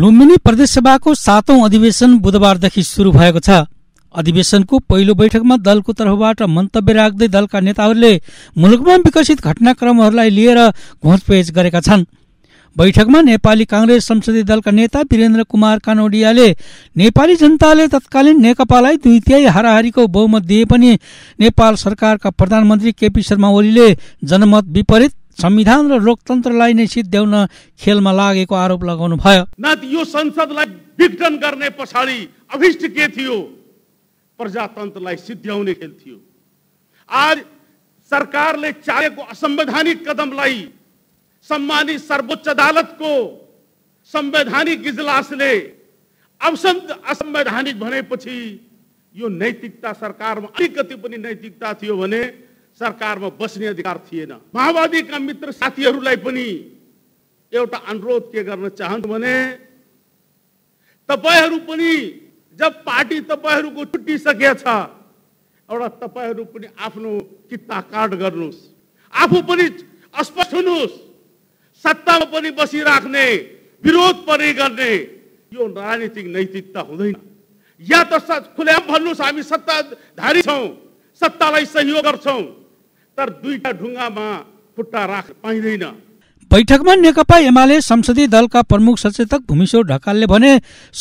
लुम्बिनी सभाको सातौं अधिवेशन बुधबारदेखि सुरु भएको छ अधिवेशनको पहिलो बैठकमा दलको तर्फबाट मन्तव्य राख्दै दलका नेताहरूले मुलुकमा विकसित घटनाक्रमहरूलाई लिएर घोषपेच गरेका छन् बैठकमा नेपाली काङ्ग्रेस संसदीय दलका नेता वीरेन्द्र कुमार कानोडियाले नेपाली जनताले तत्कालीन नेकपालाई दुई तिहाई हाराहारीको बहुमत दिए पनि नेपाल सरकारका प्रधानमन्त्री केपी शर्मा ओलीले जनमत विपरीत संविधान र लोकतन्त्रलाई नै सिद्ध्याउन खेलमा लागेको आरोप लगाउनु भयो न यो संसदलाई विघटन गर्ने पछाडि अभिष्ट के थियो प्रजातन्त्रलाई सिद्ध्याउने खेल थियो आज सरकारले चाहेको असंवैधानिक कदमलाई सम्मानित सर्वोच्च अदालतको संवैधानिक इजलासले असंवैधानिक भनेपछि यो नैतिकता सरकारमा अलिकति पनि नैतिकता थियो भने सरकारमा बस्ने अधिकार थिएन माओवादीका मित्र साथीहरूलाई पनि एउटा अनुरोध के गर्न चाहन्छु भने तपाईँहरू पनि जब पार्टी तपाईँहरूको छुट्टिसकेछ छ एउटा तपाईँहरू पनि आफ्नो किता काट गर्नुहोस् आफू पनि अस्पष्ट हुनुहोस् सत्तामा पनि बसिराख्ने विरोध पनि गर्ने यो राजनीतिक नैतिकता हुँदैन या त खुल्याम भन्नुहोस् हामी सत्ताधारी छौँ सत्तालाई सहयोग गर्छौँ तर दुईटा ढुङ्गामा खुट्टा राख पाइँदैन बैठकमा नेकपा एमाले संसदीय दलका प्रमुख सचेतक भूमिश्वर ढकालले भने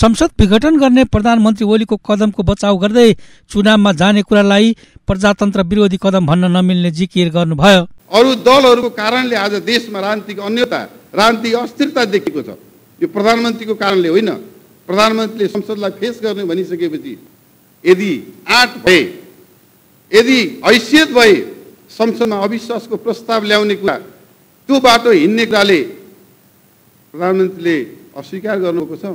संसद विघटन गर्ने प्रधानमन्त्री ओलीको कदमको बचाउ गर्दै चुनावमा जाने कुरालाई प्रजातन्त्र विरोधी कदम भन्न नमिल्ने जिकिर गर्नुभयो अरू दलहरूको कारणले आज देशमा राजनीतिक अन्यता राजनीतिक अस्थिरता देखेको छ यो प्रधानमन्त्रीको कारणले होइन प्रधानमन्त्रीले संसदलाई फेस गर्ने भनिसकेपछि यदि आठ भए यदि हैसियत भए संसदमा अविश्वासको प्रस्ताव ल्याउने कुरा त्यो बाटो हिँड्ने कुराले प्रधानमन्त्रीले अस्वीकार गर्नुभएको छ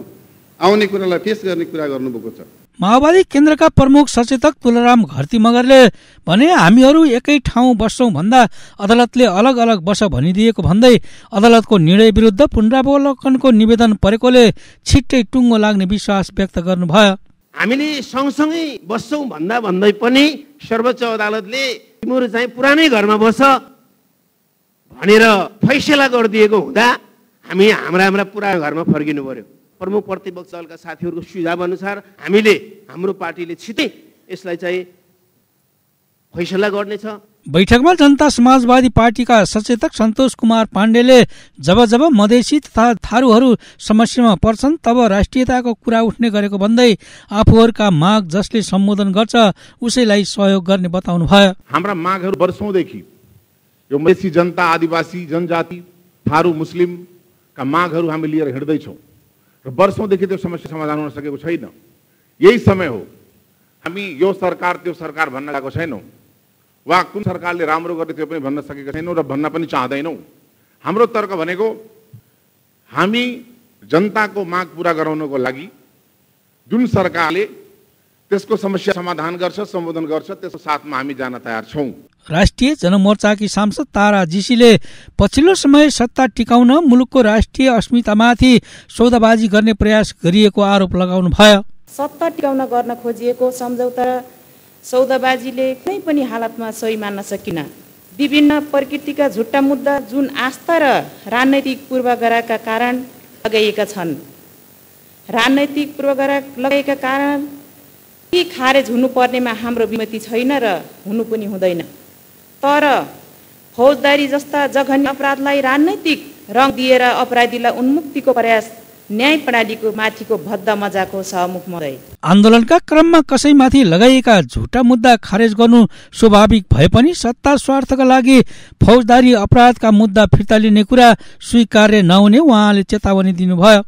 आउने कुरालाई फेस गर्ने कुरा गर्नुभएको छ माओवादी केन्द्रका प्रमुख सचेतक तुलाराम घरती मगरले भने हामीहरू एकै ठाउँ बस्छौँ भन्दा अदालतले अलग अलग बस भनिदिएको भन्दै अदालतको निर्णय विरुद्ध पुनरावलोकनको निवेदन परेकोले छिट्टै टुङ्गो लाग्ने विश्वास व्यक्त गर्नुभयो हामीले सँगसँगै बस्छौँ भन्दा भन्दै पनि सर्वोच्च अदालतले तिमीहरू चाहिँ पुरानै घरमा बस्छ भनेर फैसला गरिदिएको हुँदा हामी हाम्रा हाम्रा पुरानो घरमा फर्किनु पर्यो प्रमुख प्रतिपक्ष दलका साथीहरूको सुझाव अनुसार हामीले हाम्रो पार्टीले छिटै यसलाई चाहिँ फैसला गर्नेछ बैठकमा जनता समाजवादी पार्टीका सचेतक सन्तोष कुमार पाण्डेले जब जब मधेसी तथा थारूहरू समस्यामा पर्छन् तब राष्ट्रियताको कुरा उठ्ने गरेको भन्दै आफूहरूका माग जसले सम्बोधन गर्छ उसैलाई सहयोग गर्ने बताउनुभयो हाम्रा मागहरू वर्षौँदेखि यो मधेसी जनता आदिवासी जनजाति थारू मुस्लिमका मागहरू हामी लिएर हिँड्दैछौँ र वर्षौँदेखि त्यो समस्या समाधान हुन सकेको छैन यही समय हो हामी यो सरकार त्यो सरकार भन्न गएको छैनौँ वा कुन सरकारले राम्रो गर्ने त्यो पनि भन्न सकेका छैनौँ र भन्न पनि चाहँदैनौँ हाम्रो तर्क भनेको हामी जनताको माग पुरा गराउनको लागि जुन सरकारले त्यसको समस्या समाधान गर्छ सम्बोधन गर्छ त्यसको साथमा हामी जान तयार छौँ राष्ट्रिय जनमोर्चाकी सांसद तारा जीसीले पछिल्लो समय सत्ता टिकाउन मुलुकको राष्ट्रिय अस्मितामाथि सौदाबाजी गर्ने प्रयास गरिएको आरोप लगाउनु भयो सत्ता टिकाउन गर्न खोजिएको सम्झौता सौदाबाजीले कुनै पनि हालतमा सही मान्न सकिन विभिन्न प्रकृतिका झुट्टा मुद्दा जुन आस्था र राजनैतिक पूर्वाग्रहका कारण लगाइएका छन् राजनैतिक पूर्वाग्रह लगाएका कारण ती खारेज हुनुपर्नेमा हाम्रो विमति छैन र हुनु पनि हुँदैन तर फौजदारी जस्ता जघन्य अपराधलाई राजनैतिक रङ दिएर अपराधीलाई उन्मुक्तिको प्रयास न्याय प्रणालीको माथिको भद्द मजाको सहमुख महोदय आन्दोलनका क्रममा कसैमाथि लगाइएका झुटा मुद्दा खारेज गर्नु स्वाभाविक भए पनि सत्ता स्वार्थका लागि फौजदारी अपराधका मुद्दा फिर्ता लिने कुरा स्वीकार्य नहुने उहाँले चेतावनी दिनुभयो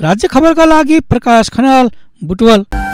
राज्य खबरका लागि प्रकाश खनाल बुटवल